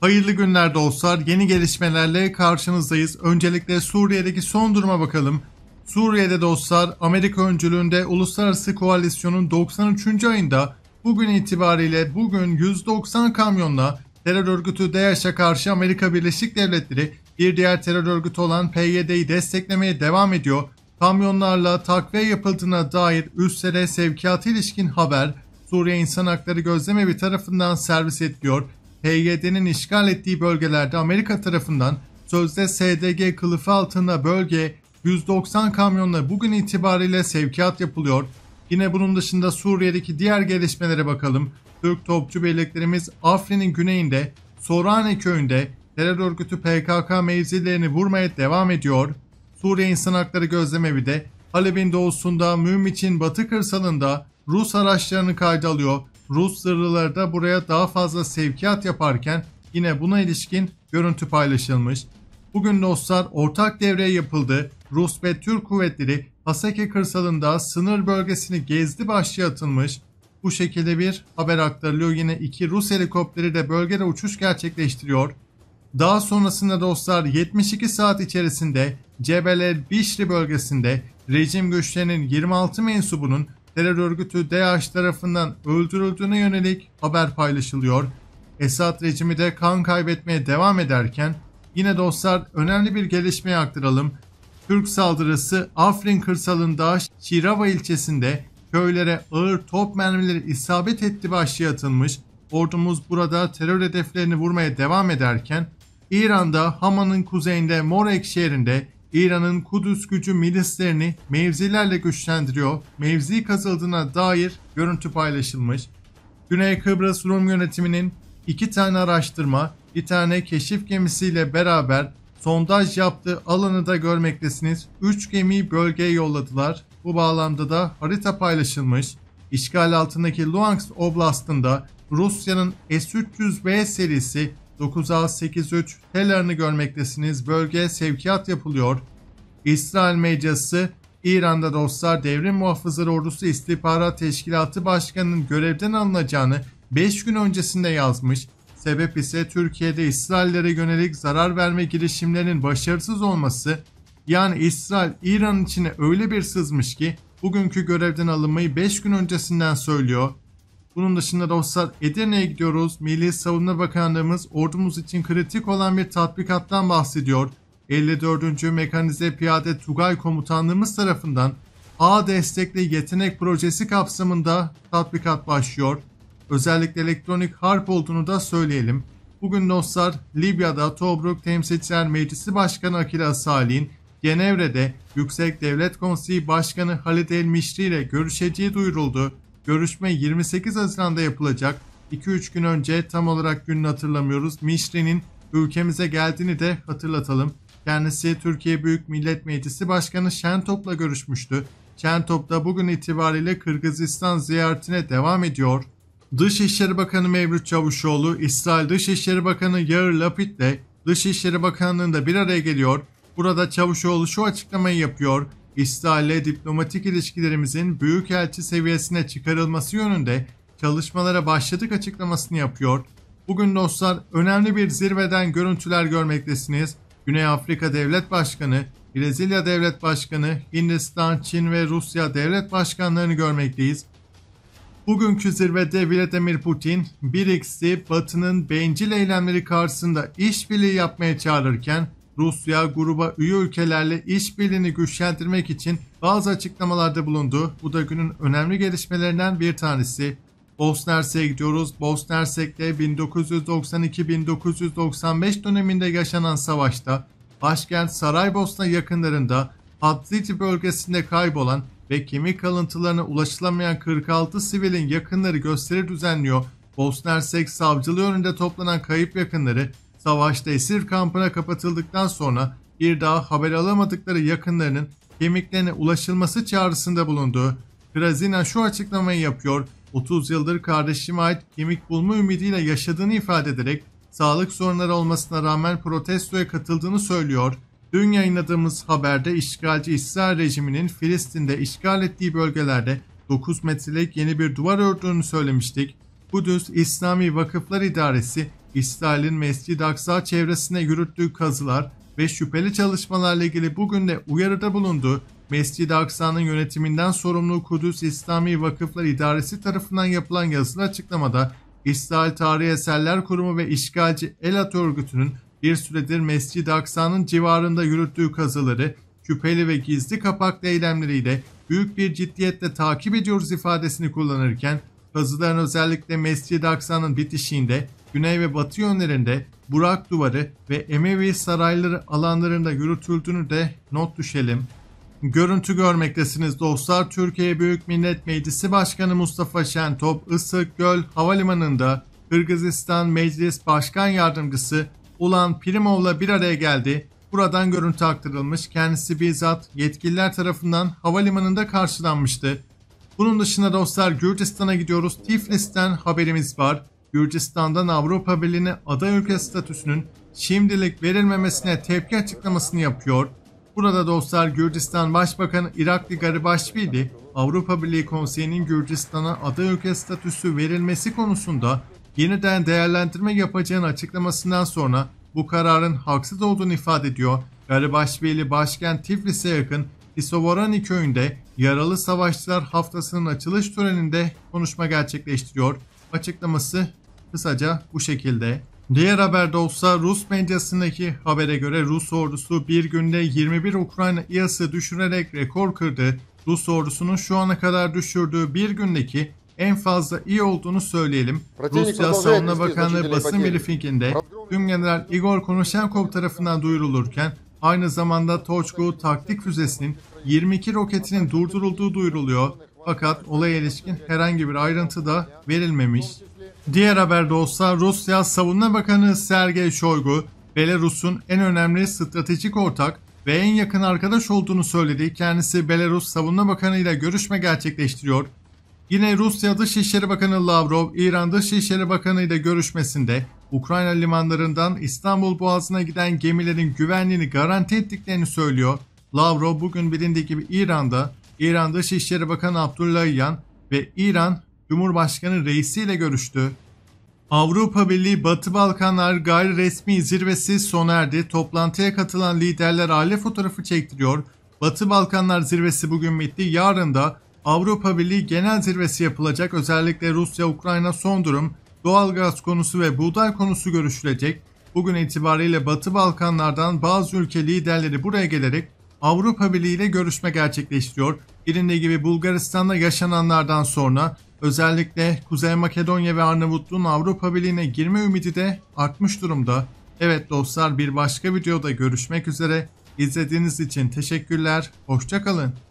Hayırlı günler dostlar. Yeni gelişmelerle karşınızdayız. Öncelikle Suriye'deki son duruma bakalım. Suriye'de dostlar Amerika öncülüğünde Uluslararası Koalisyon'un 93. ayında bugün itibariyle bugün 190 kamyonla terör örgütü DAEŞ'e karşı Amerika Birleşik Devletleri bir diğer terör örgütü olan PYD'yi desteklemeye devam ediyor. Kamyonlarla takviye yapıldığına dair üstlere sevkiyatı ilişkin haber Suriye İnsan Hakları Gözlemevi tarafından servis ediliyor. PYD'nin işgal ettiği bölgelerde Amerika tarafından sözde SDG kılıfı altında bölge 190 kamyonla bugün itibariyle sevkiyat yapılıyor. Yine bunun dışında Suriye'deki diğer gelişmelere bakalım. Türk topçu birliklerimiz Afrin'in güneyinde Sorane köyünde terör örgütü PKK mevzilerini vurmaya devam ediyor. Suriye İnsan Hakları Gözlemevi de Halep'in doğusunda Mümiç'in batı kırsalında Rus araçlarını kayda alıyor Rus zırhlıları da buraya daha fazla sevkiyat yaparken yine buna ilişkin görüntü paylaşılmış. Bugün dostlar ortak devreye yapıldı. Rus ve Türk kuvvetleri Haseke kırsalında sınır bölgesini gezdi başlığı atılmış. Bu şekilde bir haber aktarılıyor. Yine iki Rus helikopteri de bölgede uçuş gerçekleştiriyor. Daha sonrasında dostlar 72 saat içerisinde Cebel el Bişri bölgesinde rejim güçlerinin 26 mensubunun terör örgütü DAEŞ tarafından öldürüldüğüne yönelik haber paylaşılıyor. Esad rejimi de kan kaybetmeye devam ederken yine dostlar önemli bir gelişmeye aktaralım. Türk saldırısı Afrin kırsalında Şirava ilçesinde köylere ağır top mermileri isabet etti başlığı atılmış. Ordumuz burada terör hedeflerini vurmaya devam ederken İran'da Haman'ın kuzeyinde Morek şehrinde İran'ın Kudüs gücü milislerini mevzilerle güçlendiriyor, mevzi kazıldığına dair görüntü paylaşılmış. Güney Kıbrıs Rum yönetiminin iki tane araştırma, bir tane keşif gemisiyle beraber sondaj yaptığı alanı da görmektesiniz. Üç gemi bölgeye yolladılar. Bu bağlamda da harita paylaşılmış. İşgal altındaki Luhansk Oblast'ında Rusya'nın S-300B serisi 9683. a görmektesiniz. Bölgeye sevkiyat yapılıyor. İsrail medyası İran'da dostlar devrim muhafızları ordusu istihbarat teşkilatı başkanının görevden alınacağını 5 gün öncesinde yazmış. Sebep ise Türkiye'de İsraillere yönelik zarar verme girişimlerinin başarısız olması. Yani İsrail İran içine öyle bir sızmış ki bugünkü görevden alınmayı 5 gün öncesinden söylüyor. Bunun dışında dostlar Edirne'ye gidiyoruz. Milli Savunma Bakanlığımız ordumuz için kritik olan bir tatbikattan bahsediyor. 54. Mekanize Piyade Tugay Komutanlığımız tarafından A destekli yetenek projesi kapsamında tatbikat başlıyor. Özellikle elektronik harp olduğunu da söyleyelim. Bugün dostlar Libya'da Tobruk Temsilciler Meclisi Başkanı Akil Salih'in Cenevre'de Yüksek Devlet Konseyi Başkanı Halid El Mişri ile görüşeceği duyuruldu. Görüşme 28 Haziran'da yapılacak. 2-3 gün önce tam olarak gününü hatırlamıyoruz. Mişri'nin ülkemize geldiğini de hatırlatalım. Kendisi Türkiye Büyük Millet Meclisi Başkanı Şentop'la görüşmüştü. Şentop da bugün itibariyle Kırgızistan ziyaretine devam ediyor. Dışişleri Bakanı Mevlüt Çavuşoğlu, İsrail Dışişleri Bakanı Yair Lapid ile Dışişleri Bakanlığı'nda bir araya geliyor. Burada Çavuşoğlu şu açıklamayı yapıyor. İsrail'le diplomatik ilişkilerimizin büyükelçi seviyesine çıkarılması yönünde çalışmalara başladık açıklamasını yapıyor. Bugün dostlar önemli bir zirveden görüntüler görmektesiniz. Güney Afrika Devlet Başkanı, Brezilya Devlet Başkanı, Hindistan, Çin ve Rusya Devlet Başkanlarını görmekteyiz. Bugünkü zirvede Vladimir Putin, BRICS'i Batı'nın bencil eylemleri karşısında işbirliği yapmaya çağırırken Rusya gruba üye ülkelerle işbirliğini güçlendirmek için bazı açıklamalarda bulundu. Bu da günün önemli gelişmelerinden bir tanesi. Bosna Hersek'e gidiyoruz. Bosna Hersek'te 1992-1995 döneminde yaşanan savaşta başkent Saraybosna yakınlarında Hadliti bölgesinde kaybolan ve kemik kalıntılarına ulaşılamayan 46 sivilin yakınları gösteri düzenliyor. Bosna Hersek savcılığı önünde toplanan kayıp yakınları Savaşta esir kampına kapatıldıktan sonra bir daha haber alamadıkları yakınlarının kemiklerine ulaşılması çağrısında bulunduğu Krazina şu açıklamayı yapıyor. 30 yıldır kardeşime ait kemik bulma ümidiyle yaşadığını ifade ederek sağlık sorunları olmasına rağmen protestoya katıldığını söylüyor. Dün yayınladığımız haberde işgalci İsrail rejiminin Filistin'de işgal ettiği bölgelerde 9 metrelik yeni bir duvar ördüğünü söylemiştik. Kudüs İslami Vakıflar İdaresi İsrail'in Mescid-i Aksa çevresine yürüttüğü kazılar ve şüpheli çalışmalarla ilgili bugün de uyarıda bulundu. Mescid-i Aksa'nın yönetiminden sorumlu Kudüs İslami Vakıflar İdaresi tarafından yapılan yazılı açıklamada İsrail Tarihi Eserler Kurumu ve İşgalci El örgütünün bir süredir Mescid-i Aksa'nın civarında yürüttüğü kazıları şüpheli ve gizli kapaklı eylemleriyle büyük bir ciddiyetle takip ediyoruz ifadesini kullanırken kazıların özellikle Mescid-i Aksa'nın bitişiğinde güney ve batı yönlerinde Burak Duvarı ve Emevi Sarayları alanlarında yürütüldüğünü de not düşelim. Görüntü görmektesiniz dostlar. Türkiye Büyük Millet Meclisi Başkanı Mustafa Şentop, Isık Göl Havalimanı'nda Kırgızistan Meclis Başkan Yardımcısı Ulan Primov'la bir araya geldi. Buradan görüntü aktarılmış. Kendisi bizzat yetkililer tarafından havalimanında karşılanmıştı. Bunun dışında dostlar Gürcistan'a gidiyoruz. Tiflis'ten haberimiz var. Gürcistan'dan Avrupa Birliği'ne aday ülke statüsünün şimdilik verilmemesine tepki açıklamasını yapıyor. Burada dostlar Gürcistan Başbakanı Irakli Garibashvili, Avrupa Birliği Konseyi'nin Gürcistan'a aday ülke statüsü verilmesi konusunda yeniden değerlendirme yapacağını açıklamasından sonra bu kararın haksız olduğunu ifade ediyor. Garibashvili başkent Tiflis'e yakın Isovorani köyünde Yaralı Savaşçılar Haftası'nın açılış töreninde konuşma gerçekleştiriyor. Açıklaması Kısaca bu şekilde. Diğer haberde olsa Rus medyasındaki habere göre Rus ordusu bir günde 21 Ukrayna İHA'sı düşürerek rekor kırdı. Rus ordusunun şu ana kadar düşürdüğü bir gündeki en fazla iyi olduğunu söyleyelim. Rusya Savunma Bakanlığı basın briefinginde tüm General Igor Konuşenkov tarafından duyurulurken aynı zamanda Toçku taktik füzesinin 22 roketinin durdurulduğu duyuruluyor. Fakat olaya ilişkin herhangi bir ayrıntı da verilmemiş. Diğer haberde olsa Rusya Savunma Bakanı Sergey Shoigu, Belarus'un en önemli stratejik ortak ve en yakın arkadaş olduğunu söyledi. Kendisi Belarus Savunma Bakanı ile görüşme gerçekleştiriyor. Yine Rusya Dışişleri Bakanı Lavrov, İran Dışişleri Bakanı ile görüşmesinde Ukrayna limanlarından İstanbul Boğazı'na giden gemilerin güvenliğini garanti ettiklerini söylüyor. Lavrov bugün bilindiği gibi İran'da İran Dışişleri Bakanı Abdullah Yan ve İran Cumhurbaşkanı reisiyle görüştü. Avrupa Birliği Batı Balkanlar gayri resmi zirvesi sona erdi. Toplantıya katılan liderler aile fotoğrafı çektiriyor. Batı Balkanlar zirvesi bugün bitti. Yarın da Avrupa Birliği genel zirvesi yapılacak. Özellikle Rusya-Ukrayna son durum, doğal gaz konusu ve buğday konusu görüşülecek. Bugün itibariyle Batı Balkanlardan bazı ülke liderleri buraya gelerek Avrupa Birliği ile görüşme gerçekleştiriyor. Birinde gibi Bulgaristan'da yaşananlardan sonra Özellikle Kuzey Makedonya ve Arnavutluğun Avrupa Birliği'ne girme ümidi de artmış durumda. Evet dostlar bir başka videoda görüşmek üzere. İzlediğiniz için teşekkürler. Hoşçakalın.